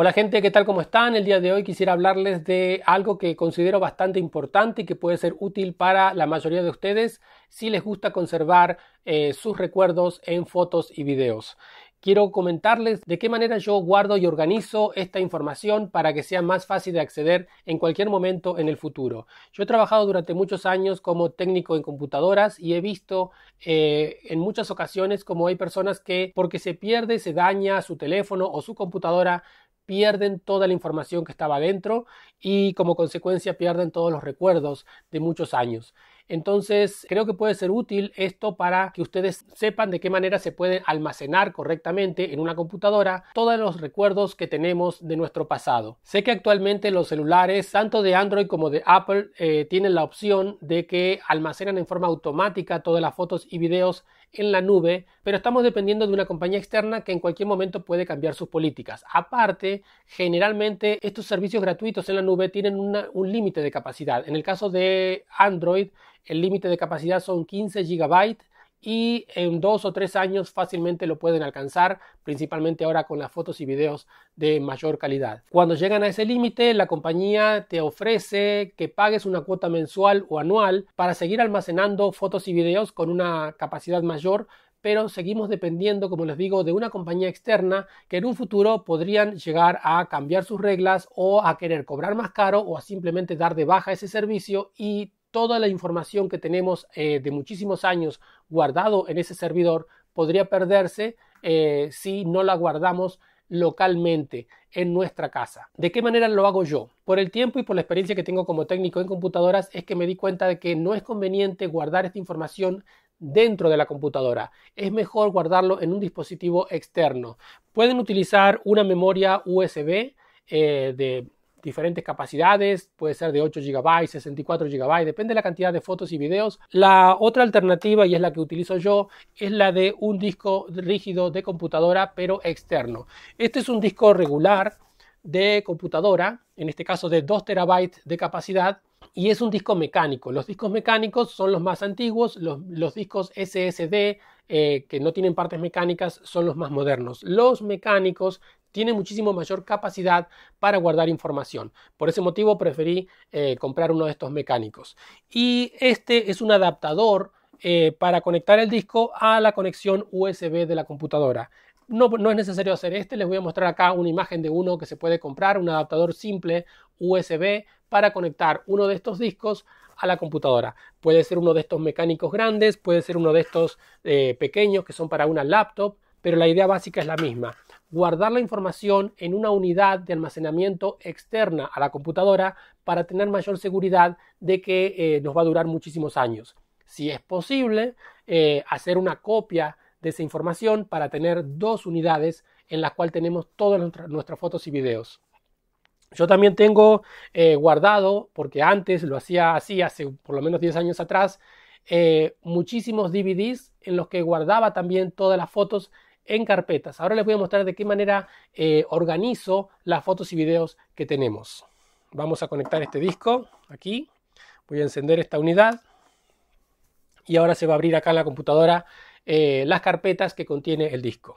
Hola gente, ¿qué tal? ¿Cómo están? El día de hoy quisiera hablarles de algo que considero bastante importante y que puede ser útil para la mayoría de ustedes si les gusta conservar eh, sus recuerdos en fotos y videos. Quiero comentarles de qué manera yo guardo y organizo esta información para que sea más fácil de acceder en cualquier momento en el futuro. Yo he trabajado durante muchos años como técnico en computadoras y he visto eh, en muchas ocasiones como hay personas que porque se pierde, se daña su teléfono o su computadora, pierden toda la información que estaba adentro y como consecuencia pierden todos los recuerdos de muchos años. Entonces, creo que puede ser útil esto para que ustedes sepan de qué manera se puede almacenar correctamente en una computadora todos los recuerdos que tenemos de nuestro pasado. Sé que actualmente los celulares, tanto de Android como de Apple, eh, tienen la opción de que almacenan en forma automática todas las fotos y videos en la nube, pero estamos dependiendo de una compañía externa que en cualquier momento puede cambiar sus políticas. Aparte, generalmente estos servicios gratuitos en la nube tienen un límite de capacidad. En el caso de Android, el límite de capacidad son 15 GB y en dos o tres años fácilmente lo pueden alcanzar, principalmente ahora con las fotos y videos de mayor calidad. Cuando llegan a ese límite, la compañía te ofrece que pagues una cuota mensual o anual para seguir almacenando fotos y videos con una capacidad mayor pero seguimos dependiendo, como les digo, de una compañía externa que en un futuro podrían llegar a cambiar sus reglas o a querer cobrar más caro o a simplemente dar de baja ese servicio y toda la información que tenemos eh, de muchísimos años guardado en ese servidor podría perderse eh, si no la guardamos localmente en nuestra casa. ¿De qué manera lo hago yo? Por el tiempo y por la experiencia que tengo como técnico en computadoras es que me di cuenta de que no es conveniente guardar esta información dentro de la computadora. Es mejor guardarlo en un dispositivo externo. Pueden utilizar una memoria USB eh, de diferentes capacidades, puede ser de 8 GB, 64 GB, depende de la cantidad de fotos y videos. La otra alternativa, y es la que utilizo yo, es la de un disco rígido de computadora, pero externo. Este es un disco regular de computadora, en este caso de 2 TB de capacidad, y es un disco mecánico. Los discos mecánicos son los más antiguos, los, discos SSD eh, que no tienen partes mecánicas son los más modernos. Los mecánicos tiene muchísimo mayor capacidad para guardar información. Por ese motivo preferí eh, comprar uno de estos mecánicos. Y este es un adaptador eh, para conectar el disco a la conexión USB de la computadora. No, es necesario hacer este, les voy a mostrar acá una imagen de uno que se puede comprar, un adaptador simple USB para conectar uno de estos discos a la computadora. Puede ser uno de estos mecánicos grandes, puede ser uno de estos eh, pequeños que son para una laptop pero la idea básica es la misma. Guardar la información en una unidad de almacenamiento externa a la computadora para tener mayor seguridad de que eh, nos va a durar muchísimos años. Si es posible, eh, hacer una copia de esa información para tener dos unidades en las cuales tenemos todas nuestras, fotos y videos. Yo también tengo eh, guardado, porque antes lo hacía así, hace por lo menos 10 años atrás, muchísimos DVDs en los que guardaba también todas las fotos en carpetas. Ahora les voy a mostrar de qué manera eh, organizo las fotos y videos que tenemos. Vamos a conectar este disco aquí. Voy a encender esta unidad. Y ahora se va a abrir acá en la computadora eh, las carpetas que contiene el disco.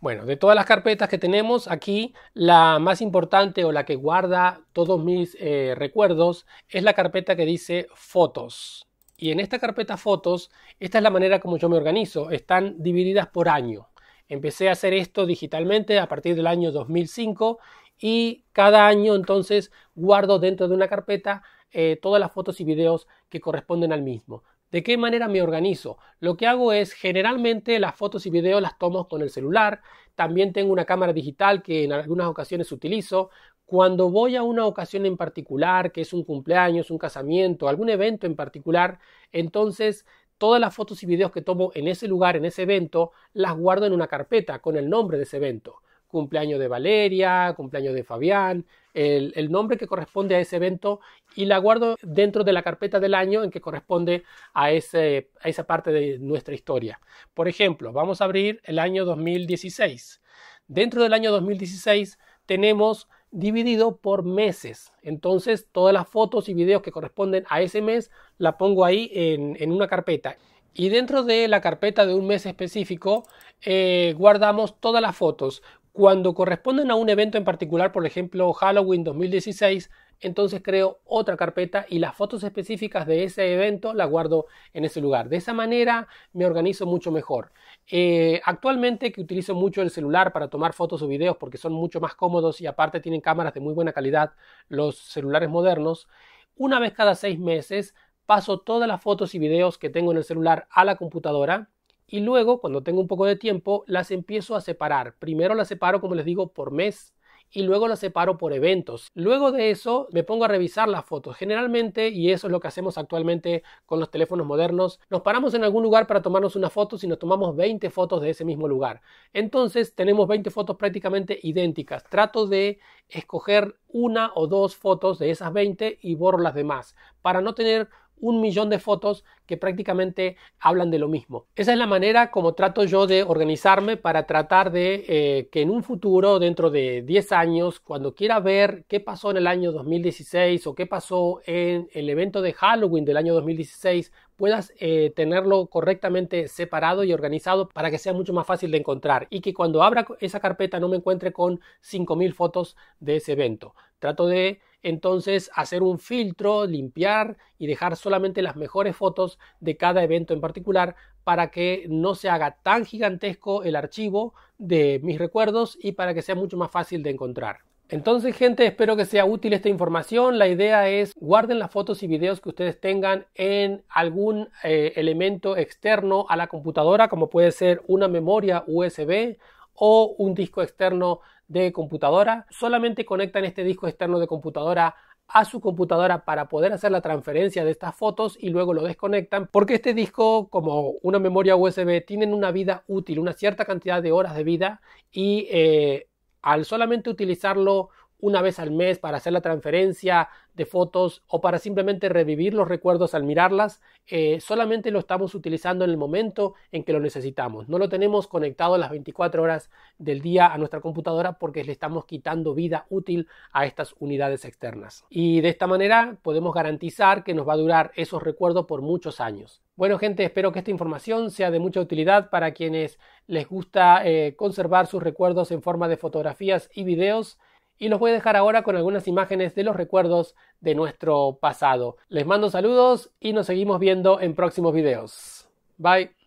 Bueno, de todas las carpetas que tenemos aquí, la más importante o la que guarda todos mis eh, recuerdos es la carpeta que dice fotos. Y en esta carpeta fotos, esta es la manera como yo me organizo. Están divididas por año. Empecé a hacer esto digitalmente a partir del año 2005 y cada año entonces guardo dentro de una carpeta eh, todas las fotos y videos que corresponden al mismo. ¿De qué manera me organizo? Lo que hago es generalmente las fotos y videos las tomo con el celular, también tengo una cámara digital que en algunas ocasiones utilizo, cuando voy a una ocasión en particular, que es un cumpleaños, un casamiento, algún evento en particular, entonces todas las fotos y videos que tomo en ese lugar, en ese evento, las guardo en una carpeta con el nombre de ese evento. Cumpleaños de Valeria, cumpleaños de Fabián, el, nombre que corresponde a ese evento y la guardo dentro de la carpeta del año en que corresponde a, a esa parte de nuestra historia. Por ejemplo, vamos a abrir el año 2016. Dentro del año 2016 tenemos dividido por meses. Entonces todas las fotos y videos que corresponden a ese mes la pongo ahí en, una carpeta. Y dentro de la carpeta de un mes específico eh, guardamos todas las fotos. Cuando corresponden a un evento en particular, por ejemplo Halloween 2016, entonces creo otra carpeta y las fotos específicas de ese evento las guardo en ese lugar. De esa manera me organizo mucho mejor. Eh, actualmente que utilizo mucho el celular para tomar fotos o videos porque son mucho más cómodos y aparte tienen cámaras de muy buena calidad los celulares modernos, una vez cada seis meses paso todas las fotos y videos que tengo en el celular a la computadora y luego, cuando tengo un poco de tiempo, las empiezo a separar. Primero las separo, como les digo, por mes y luego las separo por eventos. Luego de eso me pongo a revisar las fotos. Generalmente, y eso es lo que hacemos actualmente con los teléfonos modernos, nos paramos en algún lugar para tomarnos una foto si nos tomamos 20 fotos de ese mismo lugar. Entonces tenemos 20 fotos prácticamente idénticas. Trato de escoger una o dos fotos de esas 20 y borro las demás para no tener un millón de fotos que prácticamente hablan de lo mismo. Esa es la manera como trato yo de organizarme para tratar de eh, que en un futuro, dentro de 10 años, cuando quiera ver qué pasó en el año 2016 o qué pasó en el evento de Halloween del año 2016, puedas eh, tenerlo correctamente separado y organizado para que sea mucho más fácil de encontrar y que cuando abra esa carpeta no me encuentre con 5.000 fotos de ese evento. Trato de entonces hacer un filtro, limpiar y dejar solamente las mejores fotos de cada evento en particular para que no se haga tan gigantesco el archivo de mis recuerdos y para que sea mucho más fácil de encontrar. Entonces gente, espero que sea útil esta información. La idea es guarden las fotos y videos que ustedes tengan en algún eh, elemento externo a la computadora, como puede ser una memoria USB o un disco externo de computadora, solamente conectan este disco externo de computadora a su computadora para poder hacer la transferencia de estas fotos y luego lo desconectan porque este disco como una memoria USB tienen una vida útil, una cierta cantidad de horas de vida y eh, al solamente utilizarlo una vez al mes para hacer la transferencia de fotos o para simplemente revivir los recuerdos al mirarlas, eh, solamente lo estamos utilizando en el momento en que lo necesitamos. No lo tenemos conectado las 24 horas del día a nuestra computadora porque le estamos quitando vida útil a estas unidades externas. Y de esta manera podemos garantizar que nos va a durar esos recuerdos por muchos años. Bueno gente, espero que esta información sea de mucha utilidad para quienes les gusta eh, conservar sus recuerdos en forma de fotografías y videos y los voy a dejar ahora con algunas imágenes de los recuerdos de nuestro pasado. Les mando saludos y nos seguimos viendo en próximos videos. Bye.